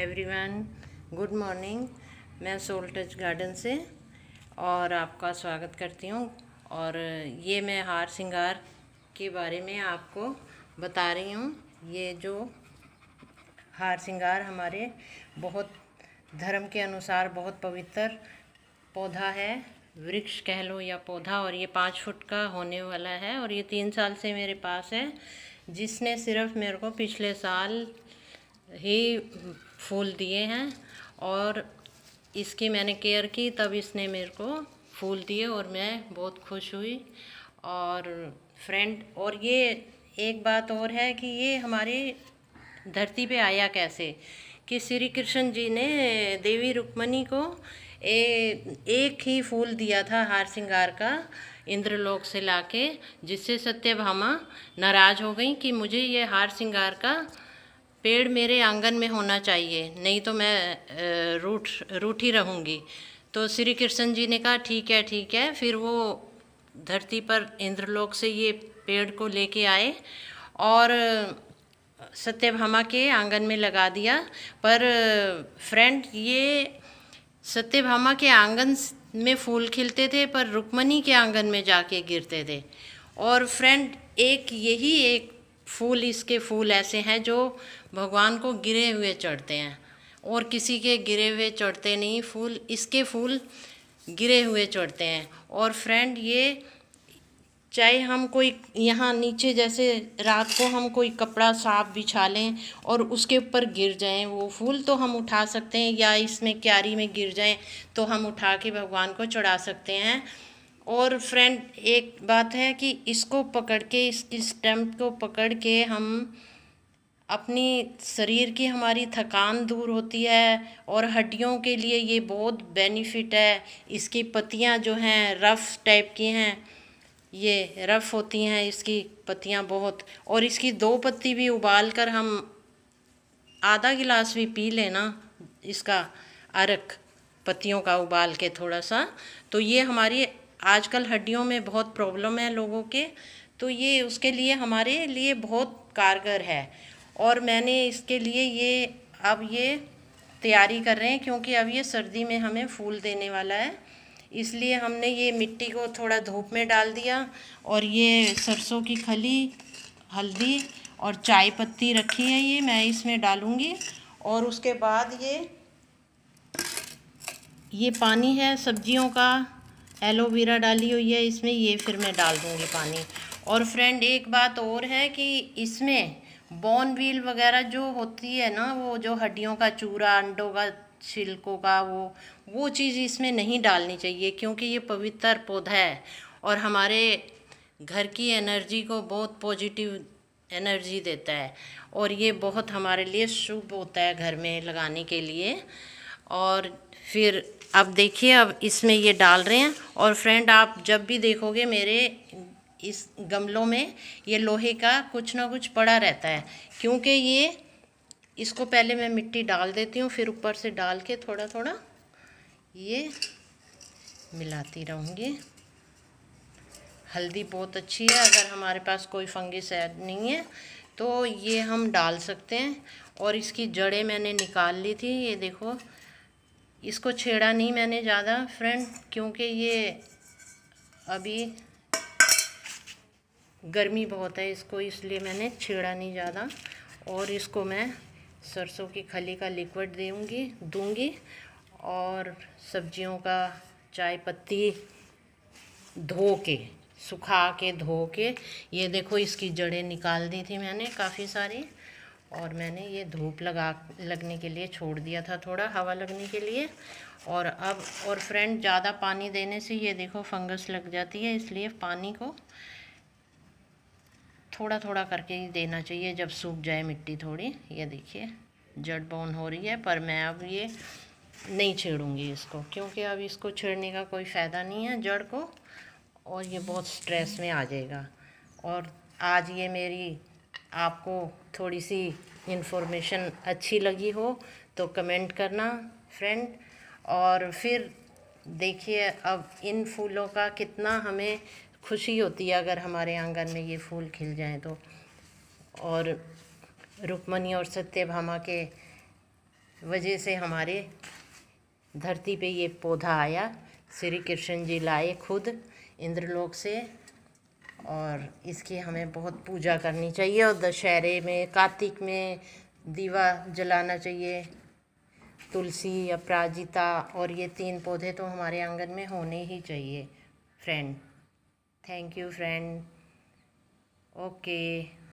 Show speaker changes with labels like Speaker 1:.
Speaker 1: everyone good morning मैं touch garden से और आपका स्वागत करती हूँ और ये मैं हार सिंगार के बारे में आपको बता रही हूँ ये जो हार सिंगार हमारे बहुत धर्म के अनुसार बहुत पवित्र पौधा है वृक्ष कह लो या पौधा और ये पाँच फुट का होने वाला है और ये तीन साल से मेरे पास है जिसने सिर्फ मेरे को पिछले साल ही फूल दिए हैं और इसकी मैंने केयर की तब इसने मेरे को फूल दिए और मैं बहुत खुश हुई और फ्रेंड और ये एक बात और है कि ये हमारे धरती पे आया कैसे कि श्री कृष्ण जी ने देवी रुक्मणी को ए, एक ही फूल दिया था हार सिंगार का इंद्रलोक से लाके जिससे सत्यभामा नाराज हो गई कि मुझे ये हार सिंगार का पेड़ मेरे आंगन में होना चाहिए नहीं तो मैं रूठ रूठी रहूँगी तो श्री कृष्ण जी ने कहा ठीक है ठीक है फिर वो धरती पर इंद्रलोक से ये पेड़ को लेके आए और सत्यभामा के आंगन में लगा दिया पर फ्रेंड ये सत्यभामा के आंगन में फूल खिलते थे पर रुक्मणी के आंगन में जाके गिरते थे और फ्रेंड एक यही एक फूल इसके फूल ऐसे हैं जो भगवान को गिरे हुए चढ़ते हैं और किसी के गिरे हुए चढ़ते नहीं फूल इसके फूल गिरे हुए चढ़ते हैं और फ्रेंड ये चाहे हम कोई यहाँ नीचे जैसे रात को हम कोई कपड़ा साफ बिछा लें और उसके ऊपर गिर जाएं वो फूल तो हम उठा सकते हैं या इसमें क्यारी में गिर जाएं तो हम उठा के भगवान को चढ़ा सकते हैं और फ्रेंड एक बात है कि इसको पकड़ के इस स्टम्प को पकड़ के हम अपनी शरीर की हमारी थकान दूर होती है और हड्डियों के लिए ये बहुत बेनिफिट है इसकी पत्तियाँ जो हैं रफ़ टाइप की हैं ये रफ़ होती हैं इसकी पत्तियाँ बहुत और इसकी दो पत्ती भी उबाल कर हम आधा गिलास भी पी लेना इसका अरक पत्तियों का उबाल के थोड़ा सा तो ये हमारी आजकल हड्डियों में बहुत प्रॉब्लम है लोगों के तो ये उसके लिए हमारे लिए बहुत कारगर है और मैंने इसके लिए ये अब ये तैयारी कर रहे हैं क्योंकि अब ये सर्दी में हमें फूल देने वाला है इसलिए हमने ये मिट्टी को थोड़ा धूप में डाल दिया और ये सरसों की खली हल्दी और चाय पत्ती रखी है ये मैं इसमें डालूँगी और उसके बाद ये ये पानी है सब्जियों का एलोवेरा डाली हुई है इसमें ये फिर मैं डाल दूँगी पानी और फ्रेंड एक बात और है कि इसमें बोन व्हील वगैरह जो होती है ना वो जो हड्डियों का चूरा अंडों का छिलकों का वो वो चीज़ इसमें नहीं डालनी चाहिए क्योंकि ये पवित्र पौधा है और हमारे घर की एनर्जी को बहुत पॉजिटिव एनर्जी देता है और ये बहुत हमारे लिए शुभ होता है घर में लगाने के लिए और फिर अब देखिए अब इसमें ये डाल रहे हैं और फ्रेंड आप जब भी देखोगे मेरे इस गमलों में ये लोहे का कुछ ना कुछ पड़ा रहता है क्योंकि ये इसको पहले मैं मिट्टी डाल देती हूँ फिर ऊपर से डाल के थोड़ा थोड़ा ये मिलाती रहूँगी हल्दी बहुत अच्छी है अगर हमारे पास कोई फंगिस ऐड नहीं है तो ये हम डाल सकते हैं और इसकी जड़ें मैंने निकाल ली थी ये देखो इसको छेड़ा नहीं मैंने ज़्यादा फ्रेंड क्योंकि ये अभी गर्मी बहुत है इसको इसलिए मैंने छेड़ा नहीं ज़्यादा और इसको मैं सरसों की खली का लिक्विड देंगी दूंगी और सब्जियों का चाय पत्ती धो के सुखा के धो के ये देखो इसकी जड़ें निकाल दी थी मैंने काफ़ी सारी और मैंने ये धूप लगा लगने के लिए छोड़ दिया था थोड़ा हवा लगने के लिए और अब और फ्रेंड ज़्यादा पानी देने से ये देखो फंगस लग जाती है इसलिए पानी को थोड़ा थोड़ा करके ही देना चाहिए जब सूख जाए मिट्टी थोड़ी ये देखिए जड़ बोन हो रही है पर मैं अब ये नहीं छेड़ूँगी इसको क्योंकि अब इसको छेड़ने का कोई फ़ायदा नहीं है जड़ को और ये बहुत स्ट्रेस में आ जाएगा और आज ये मेरी आपको थोड़ी सी इन्फॉर्मेशन अच्छी लगी हो तो कमेंट करना फ्रेंड और फिर देखिए अब इन फूलों का कितना हमें खुशी होती है अगर हमारे आंगन में ये फूल खिल जाएं तो और रुक्मणी और सत्यभामा के वजह से हमारे धरती पे ये पौधा आया श्री कृष्ण जी लाए खुद इंद्रलोक से और इसकी हमें बहुत पूजा करनी चाहिए और दशहरे में कार्तिक में दीवा जलाना चाहिए तुलसी अपराजिता और ये तीन पौधे तो हमारे आंगन में होने ही चाहिए friend thank you friend okay